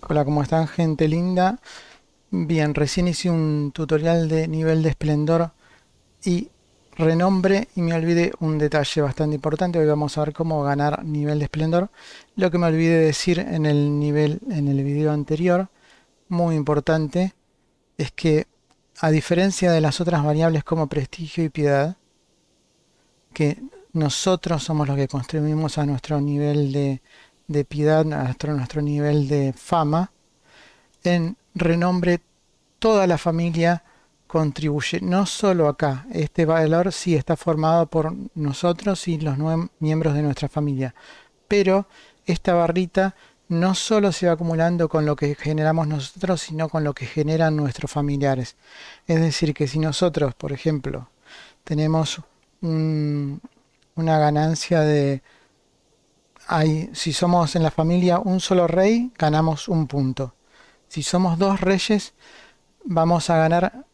Hola, ¿cómo están gente linda? Bien, recién hice un tutorial de nivel de esplendor y renombre y me olvidé un detalle bastante importante. Hoy vamos a ver cómo ganar nivel de esplendor. Lo que me olvidé decir en el nivel en el video anterior, muy importante, es que a diferencia de las otras variables como prestigio y piedad, que nosotros somos los que construimos a nuestro nivel de de piedad, a nuestro nivel de fama, en renombre toda la familia contribuye, no solo acá, este valor sí está formado por nosotros y los miembros de nuestra familia, pero esta barrita no solo se va acumulando con lo que generamos nosotros, sino con lo que generan nuestros familiares. Es decir, que si nosotros, por ejemplo, tenemos una ganancia de si somos en la familia un solo rey, ganamos un punto. Si somos dos reyes, vamos a ganar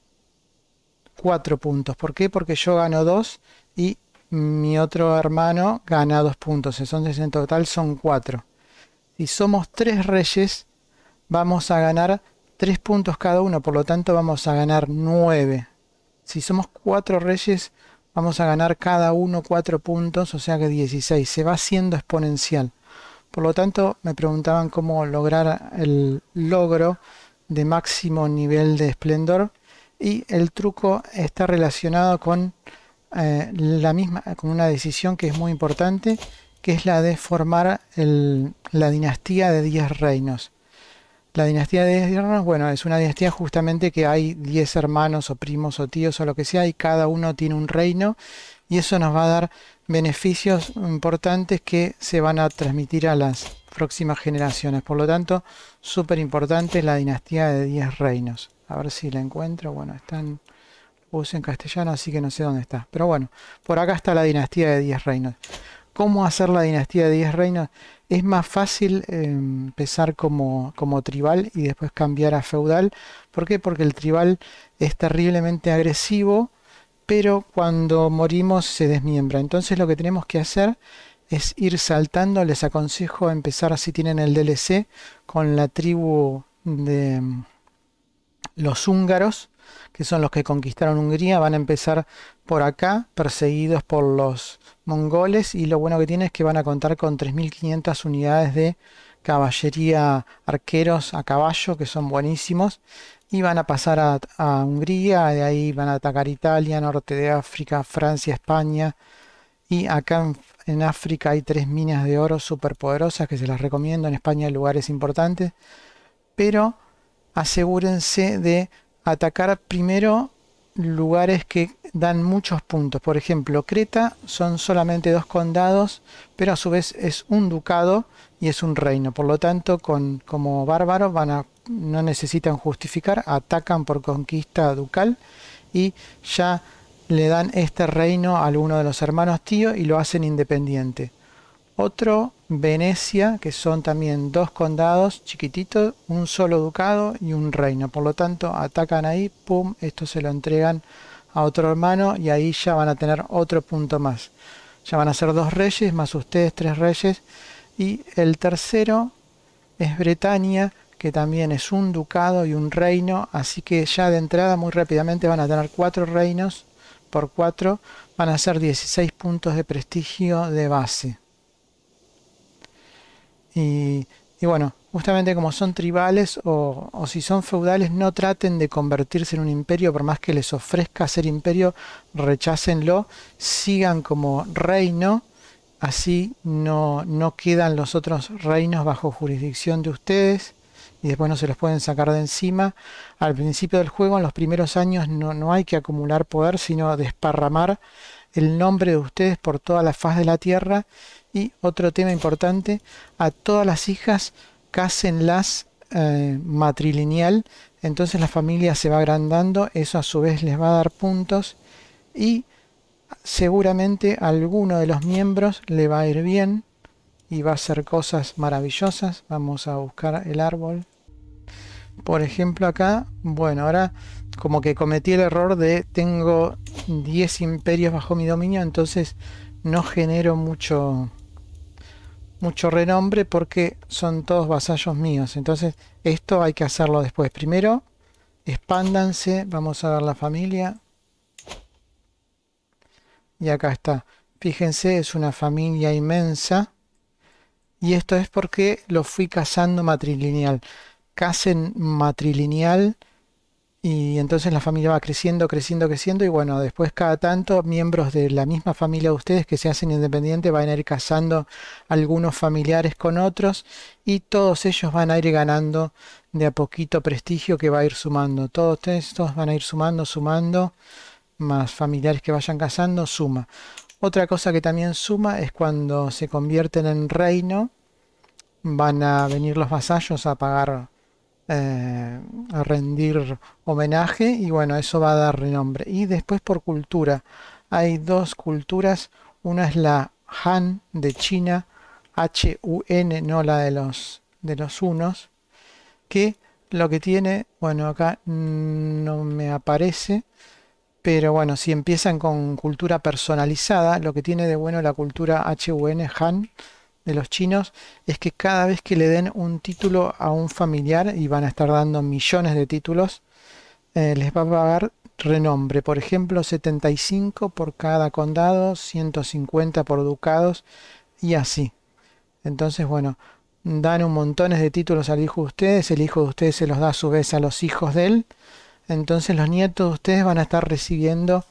cuatro puntos. ¿Por qué? Porque yo gano dos y mi otro hermano gana dos puntos. Entonces en total son cuatro. Si somos tres reyes, vamos a ganar tres puntos cada uno. Por lo tanto vamos a ganar nueve. Si somos cuatro reyes, Vamos a ganar cada uno 4 puntos, o sea que 16. Se va haciendo exponencial. Por lo tanto, me preguntaban cómo lograr el logro de máximo nivel de esplendor. Y el truco está relacionado con eh, la misma, con una decisión que es muy importante, que es la de formar la dinastía de 10 reinos. La dinastía de reinos, bueno, es una dinastía justamente que hay 10 hermanos o primos o tíos o lo que sea y cada uno tiene un reino y eso nos va a dar beneficios importantes que se van a transmitir a las próximas generaciones. Por lo tanto, súper importante la dinastía de 10 reinos. A ver si la encuentro. Bueno, están puse en castellano, así que no sé dónde está. Pero bueno, por acá está la dinastía de 10 reinos cómo hacer la dinastía de 10 reinos, es más fácil eh, empezar como, como, tribal y después cambiar a feudal. ¿Por qué? Porque el tribal es terriblemente agresivo, pero cuando morimos se desmiembra. Entonces lo que tenemos que hacer es ir saltando. Les aconsejo empezar, si tienen el DLC, con la tribu de mm, los húngaros que son los que conquistaron Hungría, van a empezar por acá, perseguidos por los mongoles, y lo bueno que tiene es que van a contar con 3.500 unidades de caballería, arqueros a caballo, que son buenísimos, y van a pasar a, Hungría, de ahí van a atacar Italia, norte de África, Francia, España, y acá en, África hay tres minas de oro superpoderosas que se las recomiendo. En España hay lugares importantes. Pero asegúrense de atacar primero lugares que dan muchos puntos. Por ejemplo, Creta son solamente dos condados, pero a su vez es un ducado y es un reino. Por lo tanto, con, como bárbaros van a, no necesitan justificar, atacan por conquista ducal y ya le dan este reino a alguno de los hermanos tíos y lo hacen independiente. Otro Venecia, que son también dos condados chiquititos, un solo ducado y un reino. Por lo tanto, atacan ahí, pum, esto se lo entregan a otro hermano y ahí ya van a tener otro punto más. Ya van a ser dos reyes, más ustedes tres reyes. Y el tercero es Bretaña, que también es un ducado y un reino, así que ya de entrada muy rápidamente van a tener cuatro reinos por cuatro, van a ser 16 puntos de prestigio de base. Y, bueno, justamente como son tribales o, si son feudales, no traten de convertirse en un imperio, por más que les ofrezca ser imperio, rechácenlo, sigan como reino, así no, no quedan los otros reinos bajo jurisdicción de ustedes y después no se los pueden sacar de encima. Al principio del juego, en los primeros años, no, no hay que acumular poder, sino desparramar el nombre de ustedes por toda la faz de la tierra y otro tema importante, a todas las hijas cásenlas eh, matrilineal, entonces la familia se va agrandando, eso a su vez les va a dar puntos y seguramente a alguno de los miembros le va a ir bien y va a hacer cosas maravillosas. Vamos a buscar el árbol. Por ejemplo acá, bueno, ahora como que cometí el error de tengo 10 imperios bajo mi dominio, entonces no genero mucho mucho renombre porque son todos vasallos míos. Entonces esto hay que hacerlo después. Primero, expándanse, vamos a ver la familia. Y acá está. Fíjense, es una familia inmensa. Y esto es porque lo fui casando matrilineal. Casen matrilineal y entonces la familia va creciendo, creciendo, creciendo. Y bueno, después cada tanto miembros de la misma familia de ustedes que se hacen independientes van a ir casando algunos familiares con otros. Y todos ellos van a ir ganando de a poquito prestigio que va a ir sumando. Todos estos van a ir sumando, sumando. Más familiares que vayan casando, suma. Otra cosa que también suma es cuando se convierten en reino. Van a venir los vasallos a pagar eh, a rendir homenaje y bueno, eso va a dar renombre. Y después por cultura, hay dos culturas, una es la Han de China, H-U-N, no la de los, de los unos, que lo que tiene, bueno, acá no me aparece, pero bueno, si empiezan con cultura personalizada, lo que tiene de bueno la cultura HUN, Han, de los chinos es que cada vez que le den un título a un familiar, y van a estar dando millones de títulos, eh, les va a pagar renombre. Por ejemplo, 75 por cada condado, 150 por ducados y así. Entonces, bueno, dan un montones de títulos al hijo de ustedes, el hijo de ustedes se los da a su vez a los hijos de él. Entonces los nietos de ustedes van a estar recibiendo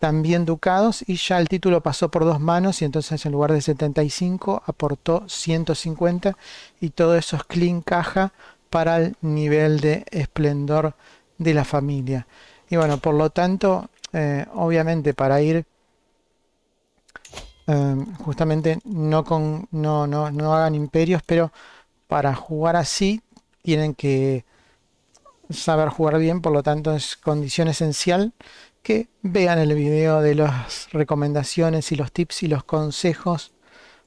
también ducados y ya el título pasó por dos manos y entonces en lugar de 75 aportó 150 y todo eso es clean caja para el nivel de esplendor de la familia. Y bueno, por lo tanto, eh, obviamente para ir eh, justamente no, con, no, no, no hagan imperios, pero para jugar así tienen que saber jugar bien, por lo tanto es condición esencial que vean el video de las recomendaciones y los tips y los consejos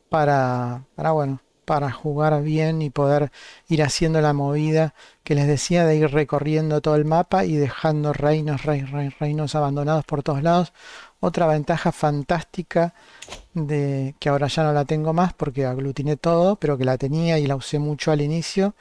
para, bueno, para jugar bien y poder ir haciendo la movida que les decía de ir recorriendo todo el mapa y dejando reinos, reinos, reinos abandonados por todos lados. Otra ventaja fantástica de que ahora ya no la tengo más porque aglutiné todo, pero que la tenía y la usé mucho al inicio,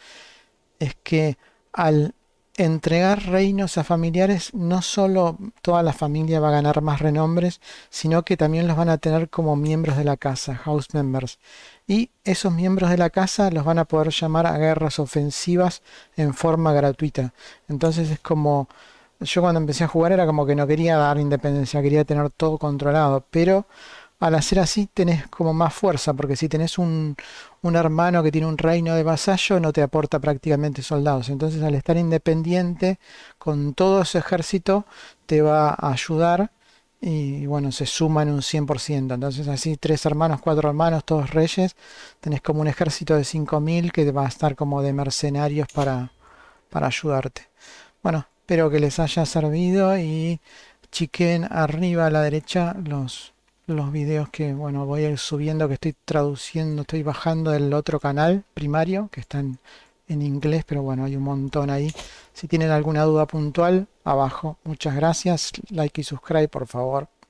es que al entregar reinos a familiares, no solo toda la familia va a ganar más renombres, sino que también los van a tener como miembros de la casa, house members. Y esos miembros de la casa los van a poder llamar a guerras ofensivas en forma gratuita. Entonces es como, yo cuando empecé a jugar era como que no quería dar independencia, quería tener todo controlado, pero al hacer así tenés como más fuerza, porque si tenés un, hermano que tiene un reino de vasallo, no te aporta prácticamente soldados. Entonces al estar independiente con todo ese ejército, te va a ayudar y bueno, se suman un 100%. Entonces así, tres hermanos, cuatro hermanos, todos reyes, tenés como un ejército de 5.000 que va a estar como de mercenarios para, para ayudarte. Bueno, espero que les haya servido y chiquen arriba a la derecha los los videos que bueno voy a ir subiendo que estoy traduciendo estoy bajando del otro canal primario que están en inglés pero bueno hay un montón ahí si tienen alguna duda puntual abajo muchas gracias like y subscribe por favor